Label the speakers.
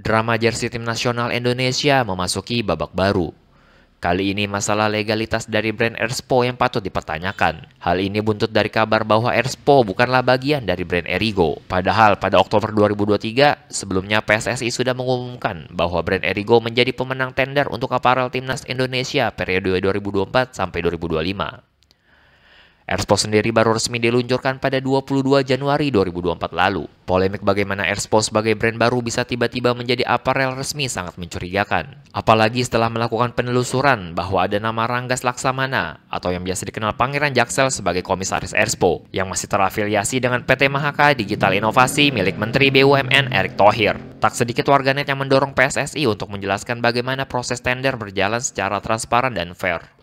Speaker 1: Drama jersey tim nasional Indonesia memasuki babak baru. Kali ini masalah legalitas dari brand Erspo yang patut dipertanyakan. Hal ini buntut dari kabar bahwa Erspo bukanlah bagian dari brand Erigo. Padahal pada Oktober 2023, sebelumnya PSSI sudah mengumumkan bahwa brand Erigo menjadi pemenang tender untuk aparel timnas Indonesia periode 2024 sampai 2025. Airspo sendiri baru resmi diluncurkan pada 22 Januari 2024 lalu. Polemik bagaimana Airspo sebagai brand baru bisa tiba-tiba menjadi aparel resmi sangat mencurigakan. Apalagi setelah melakukan penelusuran bahwa ada nama Ranggas Laksamana atau yang biasa dikenal Pangeran Jaksel sebagai komisaris Erspo yang masih terafiliasi dengan PT Mahaka Digital Inovasi milik Menteri BUMN Erick Thohir. Tak sedikit warganet yang mendorong PSSI untuk menjelaskan bagaimana proses tender berjalan secara transparan dan fair.